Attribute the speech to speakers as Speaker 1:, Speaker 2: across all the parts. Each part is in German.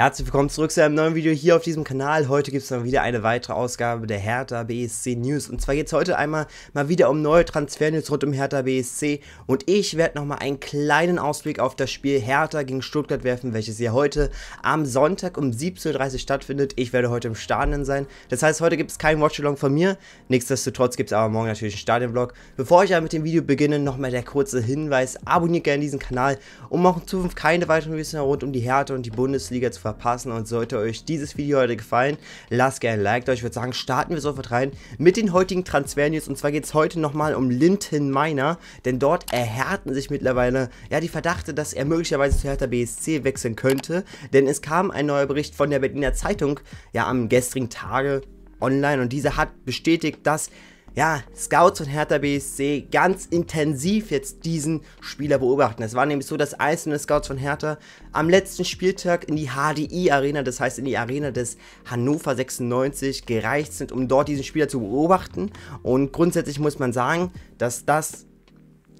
Speaker 1: Herzlich willkommen zurück zu einem neuen Video hier auf diesem Kanal. Heute gibt es mal wieder eine weitere Ausgabe der Hertha BSC News. Und zwar geht es heute einmal mal wieder um neue Transfernews rund um Hertha BSC. Und ich werde nochmal einen kleinen Ausblick auf das Spiel Hertha gegen Stuttgart werfen, welches hier heute am Sonntag um 17.30 Uhr stattfindet. Ich werde heute im Stadion sein. Das heißt, heute gibt es kein Watchalong von mir. Nichtsdestotrotz gibt es aber morgen natürlich einen Stadionvlog. Bevor ich aber mit dem Video beginne, nochmal der kurze Hinweis. Abonniert gerne diesen Kanal, um auch in Zukunft keine weiteren Videos rund um die Hertha und die Bundesliga zu verpassen verpassen. Und sollte euch dieses Video heute gefallen, lasst gerne ein Like da. Ich würde sagen, starten wir sofort rein mit den heutigen Transfer-News. Und zwar geht es heute nochmal um Linton Miner, denn dort erhärten sich mittlerweile ja die Verdachte, dass er möglicherweise zu Hertha BSC wechseln könnte. Denn es kam ein neuer Bericht von der Berliner Zeitung ja am gestrigen Tage online und dieser hat bestätigt, dass ja, Scouts von Hertha BSC ganz intensiv jetzt diesen Spieler beobachten. Es war nämlich so, dass einzelne Scouts von Hertha am letzten Spieltag in die HDI-Arena, das heißt in die Arena des Hannover 96, gereicht sind, um dort diesen Spieler zu beobachten. Und grundsätzlich muss man sagen, dass das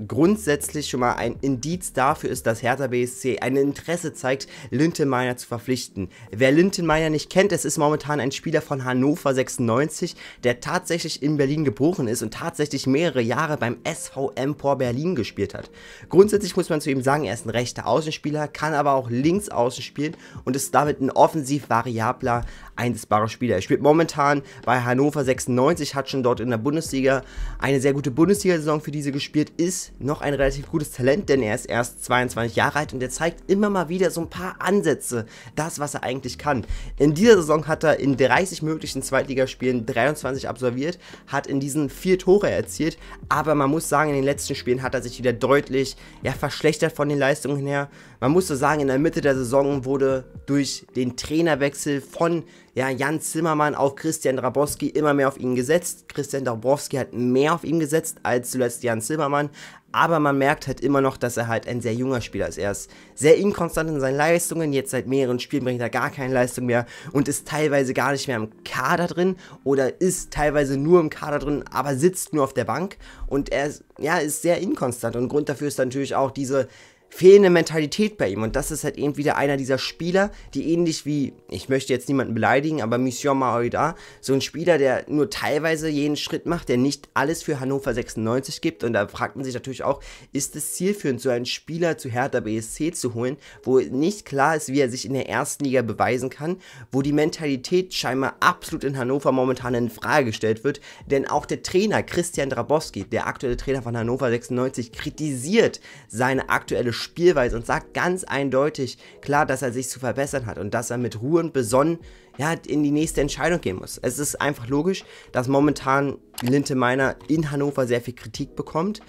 Speaker 1: grundsätzlich schon mal ein Indiz dafür ist, dass Hertha BSC ein Interesse zeigt, Lintemeyer zu verpflichten. Wer Lintemeyer nicht kennt, es ist momentan ein Spieler von Hannover 96, der tatsächlich in Berlin geboren ist und tatsächlich mehrere Jahre beim SV Empor Berlin gespielt hat. Grundsätzlich muss man zu ihm sagen, er ist ein rechter Außenspieler, kann aber auch links außen spielen und ist damit ein offensiv variabler einsetzbarer Spieler. Er spielt momentan bei Hannover 96, hat schon dort in der Bundesliga eine sehr gute Bundesliga-Saison für diese gespielt, ist noch ein relativ gutes Talent, denn er ist erst 22 Jahre alt und er zeigt immer mal wieder so ein paar Ansätze, das, was er eigentlich kann. In dieser Saison hat er in 30 möglichen Zweitligaspielen 23 absolviert, hat in diesen vier Tore erzielt, aber man muss sagen, in den letzten Spielen hat er sich wieder deutlich ja, verschlechtert von den Leistungen her man muss so sagen, in der Mitte der Saison wurde durch den Trainerwechsel von ja, Jan Zimmermann auf Christian Drabowski immer mehr auf ihn gesetzt. Christian Drabowski hat mehr auf ihn gesetzt als zuletzt Jan Zimmermann. Aber man merkt halt immer noch, dass er halt ein sehr junger Spieler ist. Er ist sehr inkonstant in seinen Leistungen. Jetzt seit mehreren Spielen bringt er gar keine Leistung mehr und ist teilweise gar nicht mehr im Kader drin oder ist teilweise nur im Kader drin, aber sitzt nur auf der Bank. Und er ist, ja, ist sehr inkonstant. Und Grund dafür ist natürlich auch diese fehlende Mentalität bei ihm. Und das ist halt eben wieder einer dieser Spieler, die ähnlich wie, ich möchte jetzt niemanden beleidigen, aber Monsieur Maoida, so ein Spieler, der nur teilweise jeden Schritt macht, der nicht alles für Hannover 96 gibt. Und da fragt man sich natürlich auch, ist es zielführend, so einen Spieler zu Hertha BSC zu holen, wo nicht klar ist, wie er sich in der ersten Liga beweisen kann, wo die Mentalität scheinbar absolut in Hannover momentan in Frage gestellt wird. Denn auch der Trainer Christian Drabowski, der aktuelle Trainer von Hannover 96, kritisiert seine aktuelle Spielweise und sagt ganz eindeutig klar, dass er sich zu verbessern hat und dass er mit Ruhe und Besonnen ja, in die nächste Entscheidung gehen muss. Es ist einfach logisch, dass momentan Linte Meiner in Hannover sehr viel Kritik bekommt.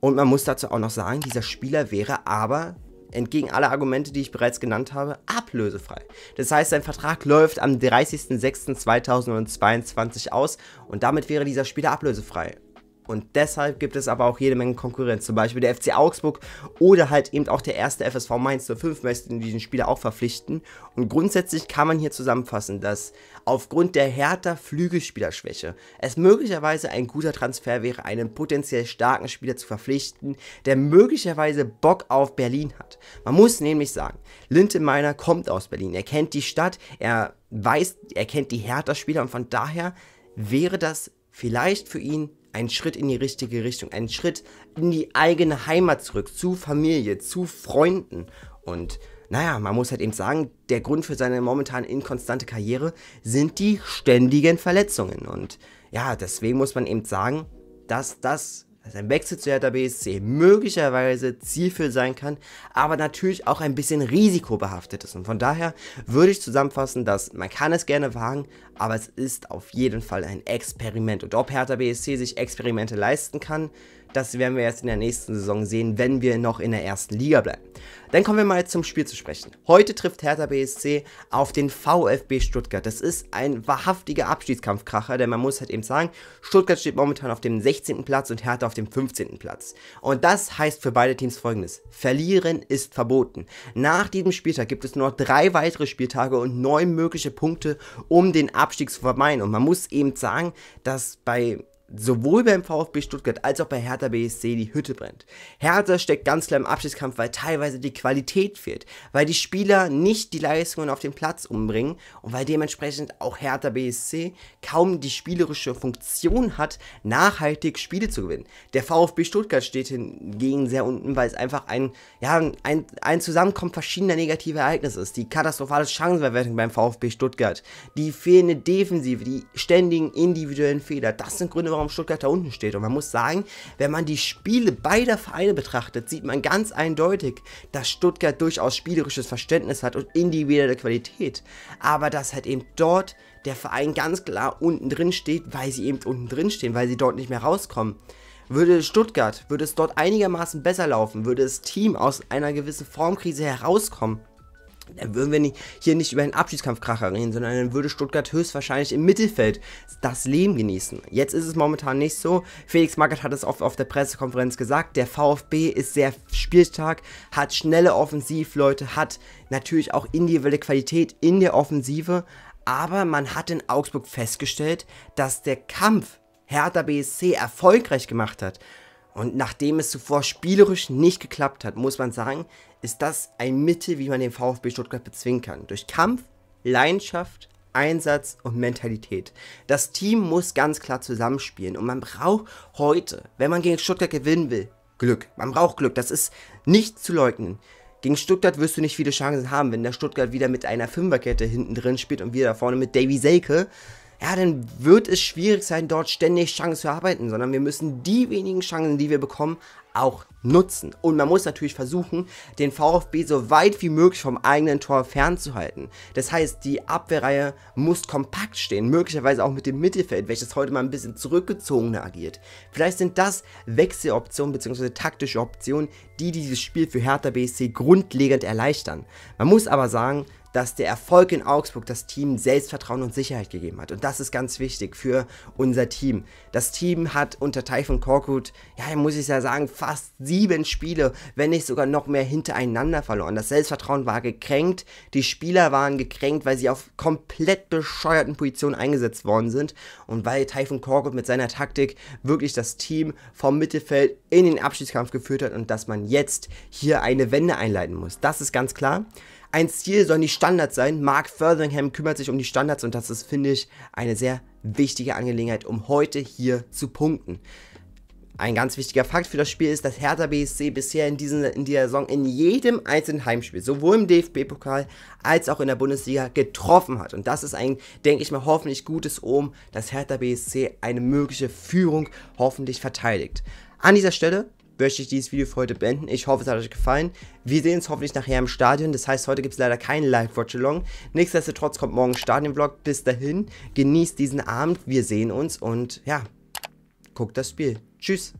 Speaker 1: Und man muss dazu auch noch sagen, dieser Spieler wäre aber entgegen aller Argumente, die ich bereits genannt habe, ablösefrei. Das heißt, sein Vertrag läuft am 30.06.2022 aus und damit wäre dieser Spieler ablösefrei. Und deshalb gibt es aber auch jede Menge Konkurrenz. Zum Beispiel der FC Augsburg oder halt eben auch der erste FSV Mainz 05 möchten diesen Spieler auch verpflichten. Und grundsätzlich kann man hier zusammenfassen, dass aufgrund der härter Flügelspielerschwäche es möglicherweise ein guter Transfer wäre, einen potenziell starken Spieler zu verpflichten, der möglicherweise Bock auf Berlin hat. Man muss nämlich sagen, Lintemeiner kommt aus Berlin. Er kennt die Stadt, er weiß, er kennt die härter spieler und von daher wäre das vielleicht für ihn ein Schritt in die richtige Richtung, ein Schritt in die eigene Heimat zurück, zu Familie, zu Freunden. Und naja, man muss halt eben sagen, der Grund für seine momentan inkonstante Karriere sind die ständigen Verletzungen. Und ja, deswegen muss man eben sagen, dass das dass ein Wechsel zu Hertha BSC möglicherweise zielführend sein kann, aber natürlich auch ein bisschen risikobehaftet ist. Und von daher würde ich zusammenfassen, dass man kann es gerne wagen, aber es ist auf jeden Fall ein Experiment. Und ob Hertha BSC sich Experimente leisten kann, das werden wir erst in der nächsten Saison sehen, wenn wir noch in der ersten Liga bleiben. Dann kommen wir mal zum Spiel zu sprechen. Heute trifft Hertha BSC auf den VfB Stuttgart. Das ist ein wahrhaftiger Abstiegskampfkracher, denn man muss halt eben sagen, Stuttgart steht momentan auf dem 16. Platz und Hertha auf dem 15. Platz. Und das heißt für beide Teams folgendes. Verlieren ist verboten. Nach diesem Spieltag gibt es nur noch drei weitere Spieltage und neun mögliche Punkte, um den Abstieg zu vermeiden. Und man muss eben sagen, dass bei sowohl beim VfB Stuttgart als auch bei Hertha BSC die Hütte brennt. Hertha steckt ganz klar im Abschiedskampf, weil teilweise die Qualität fehlt, weil die Spieler nicht die Leistungen auf dem Platz umbringen und weil dementsprechend auch Hertha BSC kaum die spielerische Funktion hat, nachhaltig Spiele zu gewinnen. Der VfB Stuttgart steht hingegen sehr unten, weil es einfach ein, ja, ein, ein Zusammenkommen verschiedener negativer Ereignisse ist. Die katastrophale Chancenverwertung beim VfB Stuttgart, die fehlende Defensive, die ständigen individuellen Fehler, das sind Gründe, warum warum Stuttgart da unten steht. Und man muss sagen, wenn man die Spiele beider Vereine betrachtet, sieht man ganz eindeutig, dass Stuttgart durchaus spielerisches Verständnis hat und individuelle Qualität. Aber dass halt eben dort der Verein ganz klar unten drin steht, weil sie eben unten drin stehen, weil sie dort nicht mehr rauskommen. Würde Stuttgart, würde es dort einigermaßen besser laufen, würde das Team aus einer gewissen Formkrise herauskommen, dann würden wir nicht, hier nicht über einen Abschiedskampfkracher reden, sondern dann würde Stuttgart höchstwahrscheinlich im Mittelfeld das Leben genießen. Jetzt ist es momentan nicht so. Felix Magath hat es oft auf der Pressekonferenz gesagt. Der VfB ist sehr spielstark, hat schnelle Offensivleute, hat natürlich auch individuelle Qualität in der Offensive. Aber man hat in Augsburg festgestellt, dass der Kampf Hertha BSC erfolgreich gemacht hat. Und nachdem es zuvor spielerisch nicht geklappt hat, muss man sagen, ist das ein Mittel, wie man den VfB Stuttgart bezwingen kann. Durch Kampf, Leidenschaft, Einsatz und Mentalität. Das Team muss ganz klar zusammenspielen und man braucht heute, wenn man gegen Stuttgart gewinnen will, Glück. Man braucht Glück, das ist nicht zu leugnen. Gegen Stuttgart wirst du nicht viele Chancen haben, wenn der Stuttgart wieder mit einer Fünferkette hinten drin spielt und wieder da vorne mit Davy Selke ja, dann wird es schwierig sein, dort ständig Chancen zu erarbeiten, sondern wir müssen die wenigen Chancen, die wir bekommen, auch nutzen. Und man muss natürlich versuchen, den VfB so weit wie möglich vom eigenen Tor fernzuhalten. Das heißt, die Abwehrreihe muss kompakt stehen, möglicherweise auch mit dem Mittelfeld, welches heute mal ein bisschen zurückgezogener agiert. Vielleicht sind das Wechseloptionen bzw. taktische Optionen, die dieses Spiel für Hertha BSC grundlegend erleichtern. Man muss aber sagen, dass der Erfolg in Augsburg das Team Selbstvertrauen und Sicherheit gegeben hat. Und das ist ganz wichtig für unser Team. Das Team hat unter Teil von Korkut, ja, muss ich ja sagen, fast sieben Spiele, wenn nicht sogar noch mehr hintereinander verloren. Das Selbstvertrauen war gekränkt, die Spieler waren gekränkt, weil sie auf komplett bescheuerten Positionen eingesetzt worden sind und weil Taifun Korkut mit seiner Taktik wirklich das Team vom Mittelfeld in den Abschiedskampf geführt hat und dass man jetzt hier eine Wende einleiten muss. Das ist ganz klar ein Ziel sollen die Standards sein. Mark Furthingham kümmert sich um die Standards und das ist, finde ich, eine sehr wichtige Angelegenheit, um heute hier zu punkten. Ein ganz wichtiger Fakt für das Spiel ist, dass Hertha BSC bisher in, diesen, in dieser Saison in jedem einzelnen Heimspiel, sowohl im DFB-Pokal als auch in der Bundesliga, getroffen hat. Und das ist ein, denke ich mal, hoffentlich gutes Ohm, dass Hertha BSC eine mögliche Führung hoffentlich verteidigt. An dieser Stelle möchte ich dieses Video für heute beenden. Ich hoffe, es hat euch gefallen. Wir sehen uns hoffentlich nachher im Stadion. Das heißt, heute gibt es leider keinen Live-Watch-Along. Nichtsdestotrotz kommt morgen Stadion-Vlog. Bis dahin, genießt diesen Abend. Wir sehen uns und ja, guckt das Spiel. Tschüss.